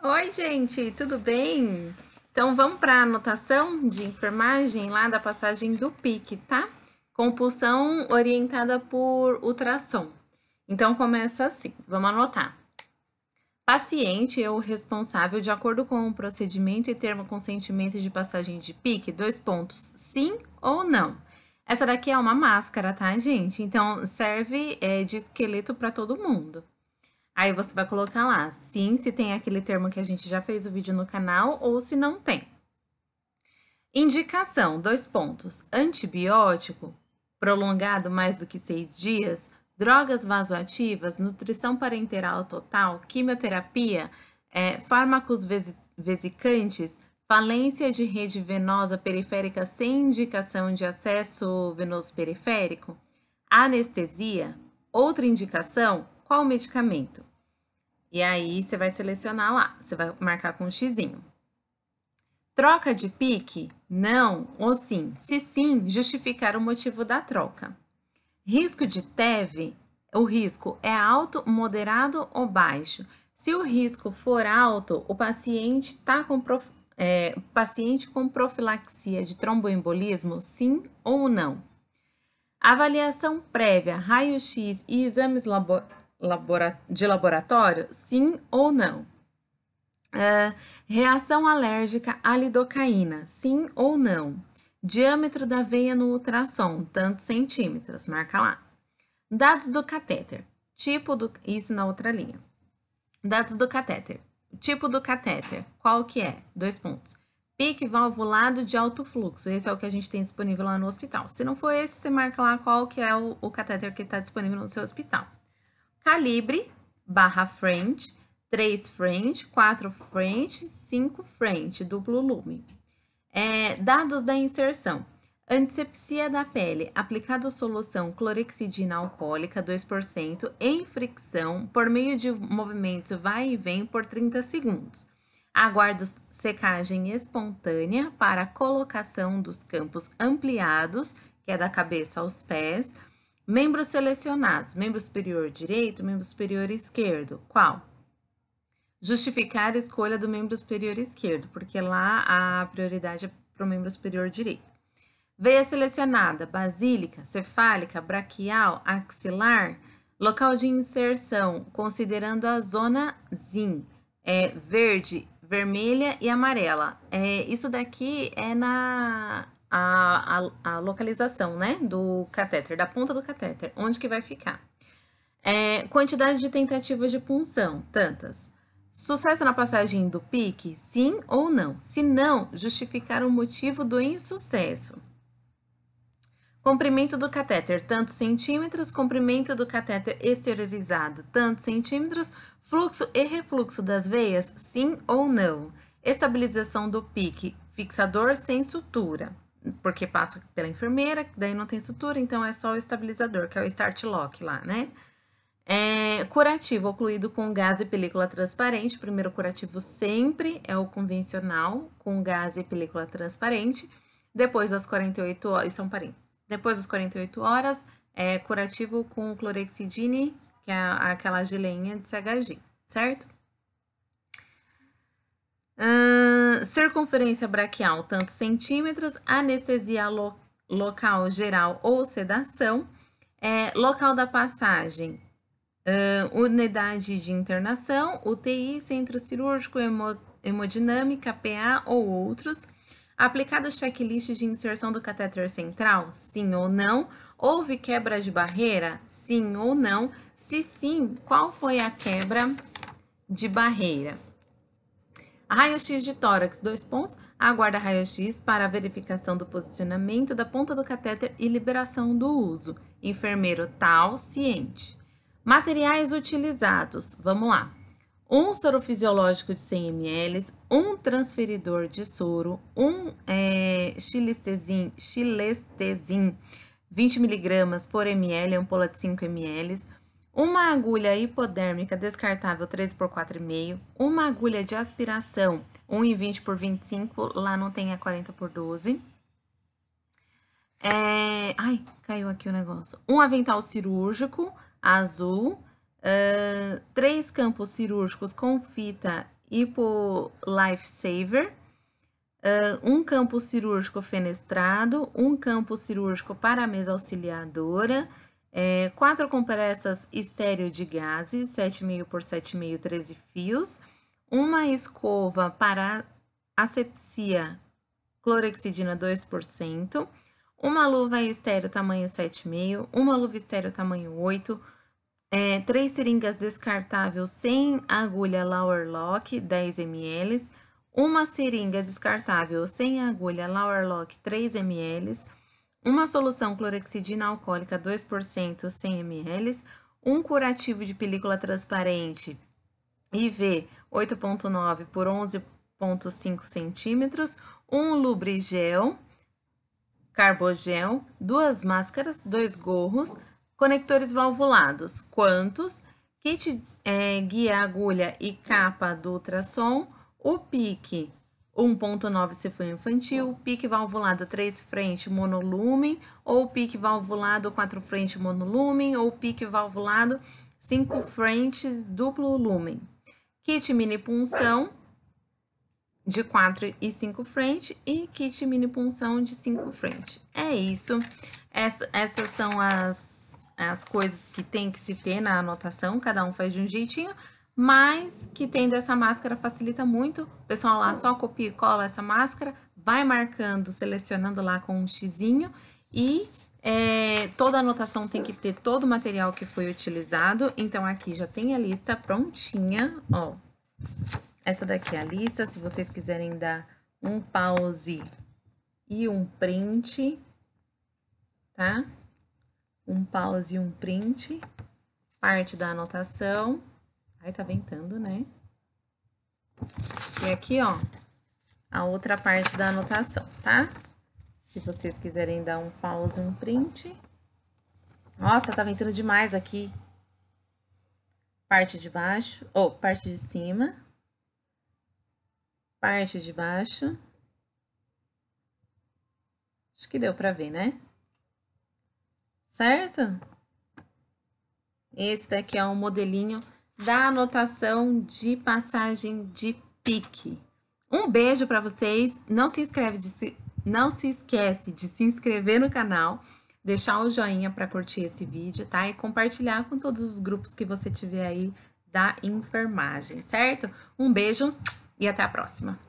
Oi, gente, tudo bem? Então vamos para a anotação de enfermagem lá da passagem do PIC, tá? Compulsão orientada por ultrassom. Então começa assim, vamos anotar. Paciente ou responsável, de acordo com o procedimento e termo consentimento de passagem de PIC, dois pontos, sim ou não. Essa daqui é uma máscara, tá, gente? Então serve é, de esqueleto para todo mundo. Aí você vai colocar lá, sim, se tem aquele termo que a gente já fez o vídeo no canal ou se não tem. Indicação, dois pontos. Antibiótico, prolongado mais do que seis dias, drogas vasoativas, nutrição parenteral total, quimioterapia, é, fármacos vesicantes, falência de rede venosa periférica sem indicação de acesso venoso periférico, anestesia, outra indicação, qual medicamento? E aí você vai selecionar lá, você vai marcar com um xizinho. Troca de pique? Não ou sim? Se sim, justificar o motivo da troca. Risco de TEV? O risco é alto, moderado ou baixo? Se o risco for alto, o paciente está com prof... é, paciente com profilaxia de tromboembolismo, sim ou não? Avaliação prévia, raio-x e exames laboratórios? de laboratório? Sim ou não? Uh, reação alérgica à lidocaína, sim ou não? Diâmetro da veia no ultrassom, tantos centímetros, marca lá. Dados do catéter, tipo do. Isso na outra linha. Dados do catéter. Tipo do catéter, qual que é? Dois pontos. Pique valvulado de alto fluxo, esse é o que a gente tem disponível lá no hospital. Se não for esse, você marca lá qual que é o, o catéter que está disponível no seu hospital calibre barra frente, 3 frente, 4 frente, 5 frente, duplo lume. É, dados da inserção. Antisepsia da pele, aplicado solução clorexidina alcoólica 2% em fricção por meio de movimentos vai e vem por 30 segundos. Aguardo secagem espontânea para colocação dos campos ampliados, que é da cabeça aos pés, Membros selecionados: membro superior direito, membro superior esquerdo. Qual? Justificar a escolha do membro superior esquerdo, porque lá a prioridade é para o membro superior direito. Veia selecionada: basílica, cefálica, braquial, axilar. Local de inserção, considerando a zona ZIM, é verde, vermelha e amarela. É, isso daqui é na a, a, a localização, né, do catéter, da ponta do catéter, onde que vai ficar. É, quantidade de tentativas de punção, tantas. Sucesso na passagem do pique, sim ou não? Se não, justificar o motivo do insucesso. Comprimento do catéter, tantos centímetros. Comprimento do catéter exteriorizado, tantos centímetros. Fluxo e refluxo das veias, sim ou não? Estabilização do pique, fixador sem sutura porque passa pela enfermeira, daí não tem sutura, então é só o estabilizador, que é o Start Lock lá, né? É, curativo, ocluído com gás e película transparente. O primeiro curativo sempre é o convencional, com gás e película transparente. Depois das 48 horas, são parentes. Depois das 48 horas, é curativo com clorexidine, que é aquela geleinha de CHG, certo? Hum, circunferência braquial, tantos centímetros, anestesia lo, local geral ou sedação, é, local da passagem, uh, unidade de internação, UTI, centro cirúrgico, hemo, hemodinâmica, PA ou outros, aplicado checklist de inserção do catéter central, sim ou não, houve quebra de barreira, sim ou não, se sim, qual foi a quebra de barreira. Raio-X de tórax, dois pontos. Aguarda raio-X para verificação do posicionamento da ponta do catéter e liberação do uso. Enfermeiro tal, ciente. Materiais utilizados. Vamos lá. Um soro fisiológico de 100 ml, um transferidor de soro, um é, xilestesim, 20 mg por ml, ampola de 5 ml, uma agulha hipodérmica descartável 13 por 4,5, uma agulha de aspiração 1,20 por 25, lá não tem é a 40 por 12. É... Ai, caiu aqui o negócio. Um avental cirúrgico azul, uh, três campos cirúrgicos com fita hipo lifesaver, uh, um campo cirúrgico fenestrado, um campo cirúrgico para a mesa auxiliadora, é, quatro compressas estéreo de gases, 7,5 por 7,5, 13 fios. Uma escova para asepsia clorexidina 2%. Uma luva estéreo tamanho 7,5. Uma luva estéreo tamanho 8. É, três seringas descartáveis sem agulha Lower Lock, 10 ml. Uma seringa descartável sem agulha Lower Lock, 3 ml uma solução clorexidina alcoólica 2% 100 ml, um curativo de película transparente IV 8.9 por 11.5 centímetros, um lubrigel, carbogel, duas máscaras, dois gorros, conectores valvulados, quantos, kit é, guia agulha e capa do ultrassom, o pique 1.9 se for infantil, pique valvulado 3 frente monolumen, ou pique valvulado 4 frente monolumen, ou pique valvulado 5 frentes duplo lumen. Kit mini punção de 4 e 5 frente e kit mini punção de 5 frente. É isso. Essa, essas são as, as coisas que tem que se ter na anotação, cada um faz de um jeitinho mas que tendo essa máscara facilita muito. O pessoal lá só copia e cola essa máscara, vai marcando, selecionando lá com um xizinho e é, toda anotação tem que ter todo o material que foi utilizado. Então aqui já tem a lista prontinha, ó. Essa daqui é a lista, se vocês quiserem dar um pause e um print, tá? Um pause e um print, parte da anotação Vai tá ventando, né? E aqui, ó, a outra parte da anotação, tá? Se vocês quiserem dar um pause, um print. Nossa, tá ventando demais aqui. Parte de baixo, ou parte de cima. Parte de baixo. Acho que deu pra ver, né? Certo? Esse daqui é um modelinho da anotação de passagem de pique. Um beijo para vocês. Não se inscreve se... não se esquece de se inscrever no canal, deixar o joinha para curtir esse vídeo, tá? E compartilhar com todos os grupos que você tiver aí da enfermagem, certo? Um beijo e até a próxima.